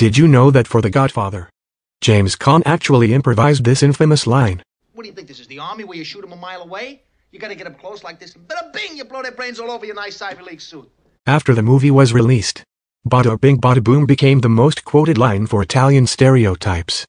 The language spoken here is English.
Did you know that for The Godfather, James Caan actually improvised this infamous line? What do you think this is, the army where you shoot them a mile away? You gotta get them close like this, and bada bing, you blow their brains all over your nice cyber League suit. After the movie was released, bada bing bada boom became the most quoted line for Italian stereotypes.